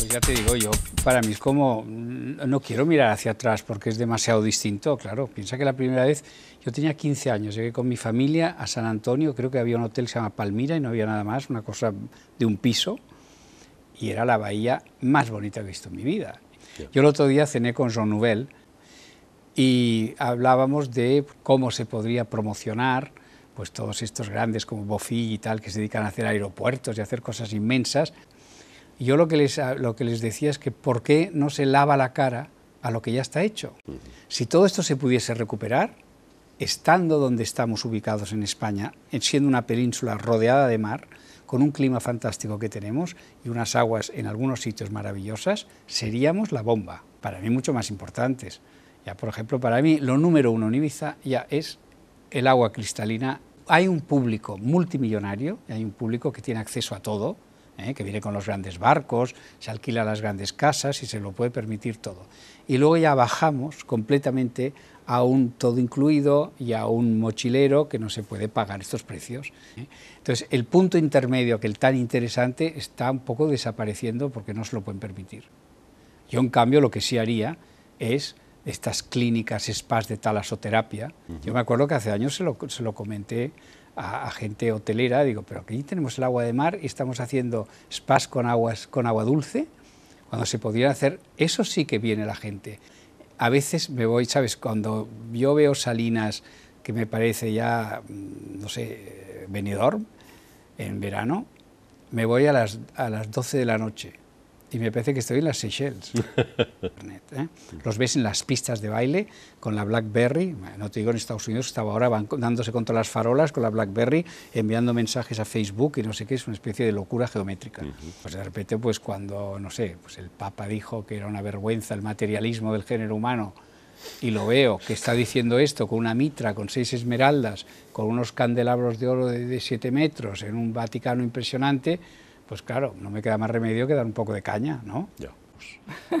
Pues ya te digo yo, para mí es como, no quiero mirar hacia atrás porque es demasiado distinto, claro. Piensa que la primera vez, yo tenía 15 años, llegué con mi familia a San Antonio, creo que había un hotel que se llama Palmira y no había nada más, una cosa de un piso, y era la bahía más bonita que he visto en mi vida. Yo el otro día cené con Jean Nouvel y hablábamos de cómo se podría promocionar pues todos estos grandes como Bofi y tal, que se dedican a hacer aeropuertos y hacer cosas inmensas, yo lo que, les, decía es que ¿por qué no se lava la cara a lo que ya está hecho? Si todo esto se pudiese recuperar, estando donde estamos ubicados en España, eh, siendo una península rodeada de mar, con un clima fantástico que tenemos y unas aguas en algunos sitios maravillosas, seríamos la bomba, para mí mucho más importantes. Ya, por ejemplo, para mí lo número uno en Ibiza ya es el agua cristalina. Hay un público multimillonario, hay un público que tiene acceso a todo, ¿eh? que viene con los grandes barcos, se alquila las grandes casas y se lo puede permitir todo. Y luego ya bajamos completamente a un todo incluido y a un mochilero que no se puede pagar estos precios. ¿eh? Entonces, el punto intermedio, que el tan interesante, está un poco desapareciendo porque no se lo pueden permitir. Yo, en cambio, lo que sí haría es estas clínicas, spas de talasoterapia. Yo me acuerdo que hace años se lo, se lo comenté a, gente hotelera, digo, pero aquí tenemos el agua de mar y estamos haciendo spas con, aguas, con agua dulce, cuando se pudiera hacer, eso sí que viene la gente. A veces me voy, ¿sabes? Cuando yo veo Salinas, que me parece ya, mm, no sé, eh, venidor, en verano, me voy a las, a las 12 de la noche y me parece que estoy en las Seychelles. ¿eh? Los ves en las pistas de baile con la BlackBerry, no te digo en Estados Unidos, estaba ahora dándose contra las farolas con la BlackBerry, enviando mensajes a Facebook y no sé qué, es una especie de locura geométrica. Pues de repente, pues cuando, no sé, pues el Papa dijo que era una vergüenza el materialismo del género humano, y lo veo, que está diciendo esto con una mitra, con seis esmeraldas, con unos candelabros de oro de, de siete metros, en un Vaticano impresionante, pues claro, no me queda más remedio que dar un poco de caña, ¿no?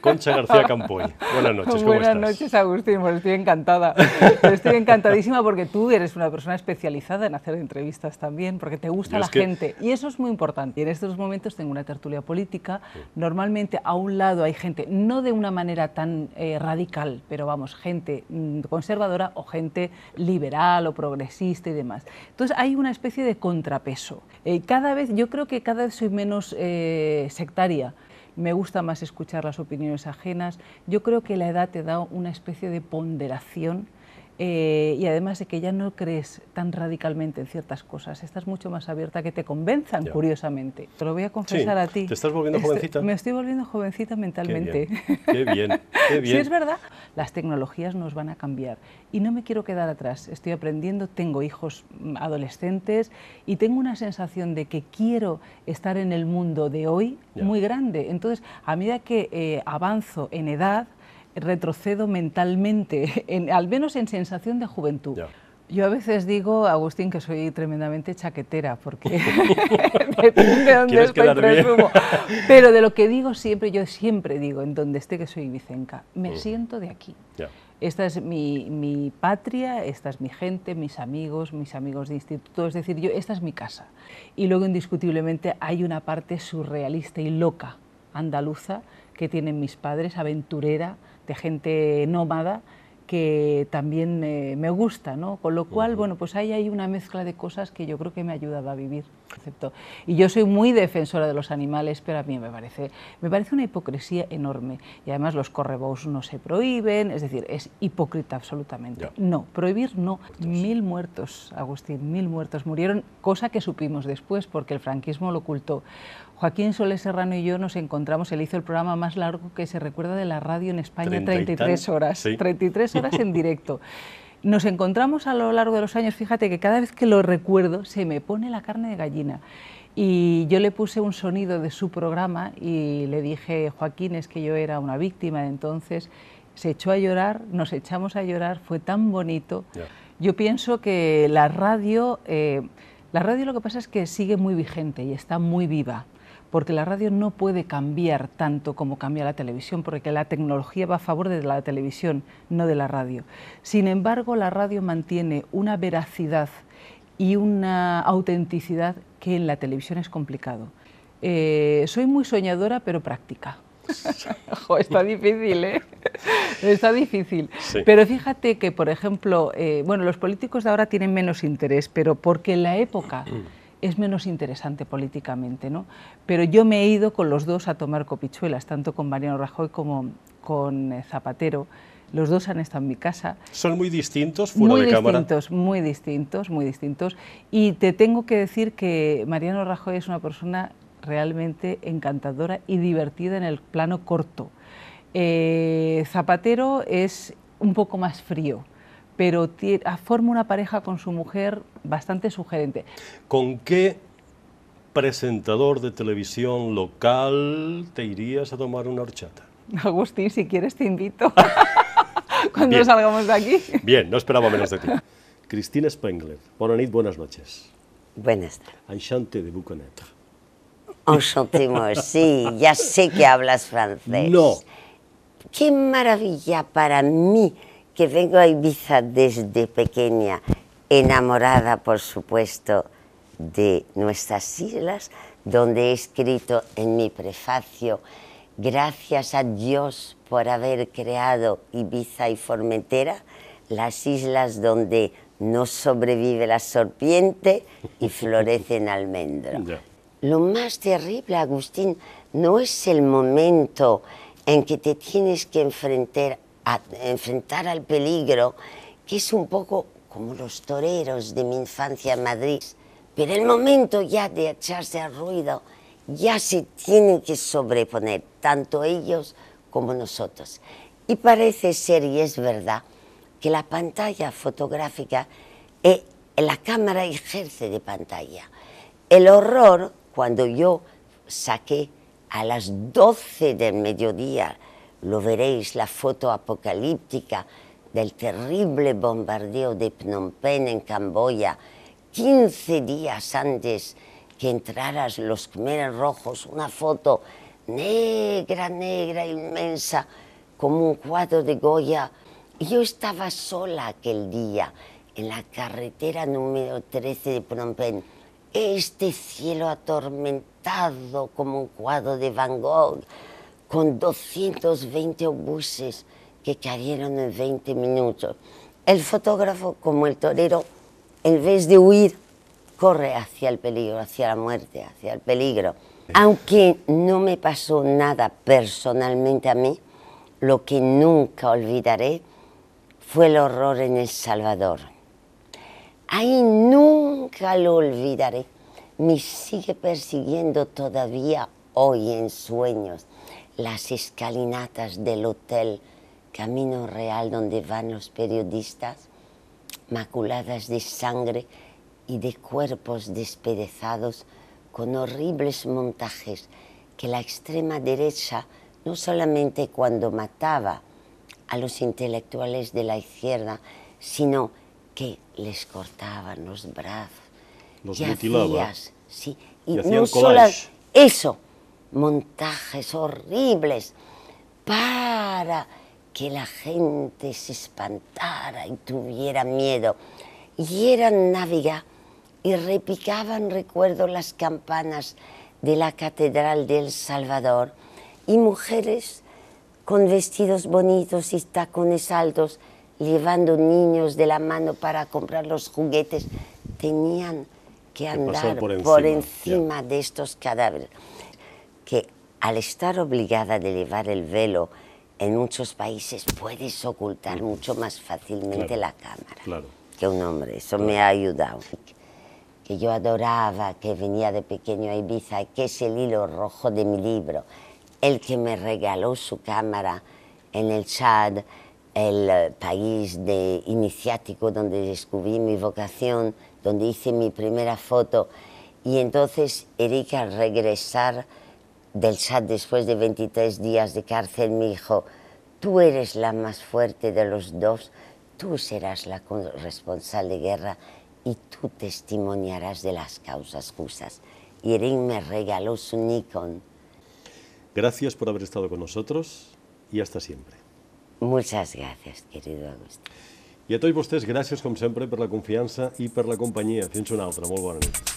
Concha García Campoy, buenas noches, ¿cómo Buenas noches, Agustín, pues estoy encantada. Estoy encantadísima porque tú eres una persona especializada en hacer entrevistas también, porque te gusta la gente, y eso es muy importante. Y en estos momentos tengo una tertulia política, normalmente a un lado hay gente, no de una manera tan eh, radical, pero vamos, gente mm, conservadora o gente liberal o progresista y demás. Entonces hay una especie de contrapeso. Eh, cada vez, yo creo que cada vez soy menos eh, sectaria me gusta más escuchar las opiniones ajenas. Yo creo que la edad te da una especie de ponderación eh, y además de que ya no crees tan radicalmente en ciertas cosas, estás mucho más abierta que te convenzan, curiosamente. Te lo voy a confesar a ti. ¿Te estás volviendo jovencita? Me estoy volviendo jovencita mentalmente. Qué bien, qué bien. es verdad. Las tecnologías nos van a cambiar y no me quiero quedar atrás. Estoy aprendiendo, tengo hijos mm, adolescentes y tengo una sensación de que quiero estar en el mundo de hoy muy grande. Entonces, a medida que eh, avanzo en edad, retrocedo mentalmente, al menos en sensación de juventud. Yo a veces digo, Agustín, que soy tremendamente chaquetera, porque depende de dónde estoy Pero de lo que digo siempre, yo siempre digo, en donde esté que soy vicenca, me siento de aquí. Esta es mi, mi, patria, esta es mi gente, mis amigos, mis amigos de instituto, es decir, yo, esta es mi casa. Y luego, indiscutiblemente, hay una parte surrealista y loca andaluza que tienen mis padres, aventurera, de gente nómada, que también me, gusta, ¿no? Con lo cual, bueno, pues ahí hay una mezcla de cosas que yo creo que me ha ayudado a vivir. Y yo soy muy defensora de los animales, pero a mí me parece, me parece una hipocresía enorme. Y además los correbos no se prohíben, es decir, es hipócrita absolutamente. No, prohibir no. Mil muertos, Agustín, mil muertos murieron, cosa que supimos después porque el franquismo lo ocultó. Joaquín Soles Serrano y yo nos encontramos, él hizo el programa más largo que se recuerda de la radio en España, 33 horas. 33 horas en directo. Nos encontramos a lo largo de los años, fíjate que cada vez que lo recuerdo se me pone la carne de gallina. Y yo le puse un sonido de su programa y le dije, Joaquín, es que yo era una víctima de entonces. Se echó a llorar, nos echamos a llorar, fue tan bonito. Yo pienso que la radio, eh, la radio lo que pasa es que sigue muy vigente y está muy viva porque la radio no puede cambiar tanto como cambia la televisión, porque la tecnología va a favor de la televisión, no de la radio. Sin embargo, la radio mantiene una veracidad y una autenticidad que en la televisión es complicado. Eh, soy muy soñadora, pero práctica. está difícil, ¿eh? Está difícil. Pero fíjate que, por ejemplo, eh, bueno, los políticos de ahora tienen menos interés, pero porque en la época mm es menos interesante políticamente. ¿no? Pero yo me he ido con los dos a tomar copichuelas, tanto con Mariano Rajoy como con eh, Zapatero. Los dos han estado en mi casa. ¿Son muy distintos fuera muy de distintos, Muy distintos, muy distintos. Y te tengo que decir que Mariano Rajoy es una persona realmente encantadora y divertida en el plano corto. Eh, Zapatero es un poco más frío, pero ah, forma una pareja con su mujer bastante sugerente. ¿Con qué presentador de televisión local te irías a tomar una horchata? Agustín, si quieres te invito cuando salgamos de aquí. Bien, no esperaba menos de ti. Cristina Spengler, Bonanit, buenas noches. Buenas Enchanté de vous connaître. Enchanté, sí, ya sé que hablas francés. No. Qué maravilla para mí que vengo a Ibiza desde pequeña, enamorada, por supuesto, de nuestras islas, donde he escrito en mi prefacio, gracias a Dios por haber creado Ibiza y Formentera, las islas donde no sobrevive la serpiente y florecen almendros. Lo más terrible, Agustín, no es el momento en que te tienes que enfrentar a enfrentar al peligro, que es un poco como los toreros de mi infancia en Madrid. Pero el momento ya de echarse al ruido, ya se tienen que sobreponer, tanto ellos como nosotros. Y parece ser, y es verdad, que la pantalla fotográfica, eh, la cámara ejerce de pantalla. El horror, cuando yo saqué a las 12 del mediodía lo veréis, la foto apocalíptica del terrible bombardeo de Phnom Penh en Camboya, 15 días antes que entraras los Khmer Rojos, una foto negra, negra, inmensa, como un cuadro de Goya. Yo estaba sola aquel día en la carretera número 13 de Phnom Penh. Este cielo atormentado como un cuadro de Van Gogh, con 220 buses que cayeron en 20 minutos. El fotógrafo, como el torero, en vez de huir, corre hacia el peligro, hacia la muerte, hacia el peligro. Aunque no me pasó nada personalmente a mí, lo que nunca olvidaré fue el horror en El Salvador. Ahí nunca lo olvidaré. Me sigue persiguiendo todavía hoy en sueños las escalinatas del hotel Camino Real donde van los periodistas, maculadas de sangre y de cuerpos despedazados con horribles montajes que la extrema derecha, no solamente cuando mataba a los intelectuales de la izquierda, sino que les cortaban los brazos. Los y sí, y, y no solo eso, montajes horribles para que la gente se espantara y tuviera miedo. Y eran Naviga y repicaban, recuerdo, las campanas de la Catedral del Salvador y mujeres con vestidos bonitos y tacones altos, llevando niños de la mano para comprar los juguetes, tenían que andar por encima, de estos cadáveres que al estar obligada de llevar el velo en muchos países puedes ocultar mucho más fácilmente la cámara que un hombre. Eso me ha ayudado. Que yo adoraba, que venía de pequeño a Ibiza, que es el hilo rojo de mi libro. El que me regaló su cámara en el Chad, el eh, país de iniciático donde descubrí mi vocación, donde hice mi primera foto. Y entonces Erika al regresar del SAT después de 23 días de cárcel me dijo, tú eres la más fuerte de los dos, tú serás la responsable de guerra y tú testimoniarás de las causas justas. Y Irene me regaló su Nikon. Gracias por haber estado con nosotros y hasta siempre. Muchas gracias, querido Agustín. Y a todos ustedes, gracias como siempre por la confianza y por la compañía. Fins una otra. Muy buenas noches.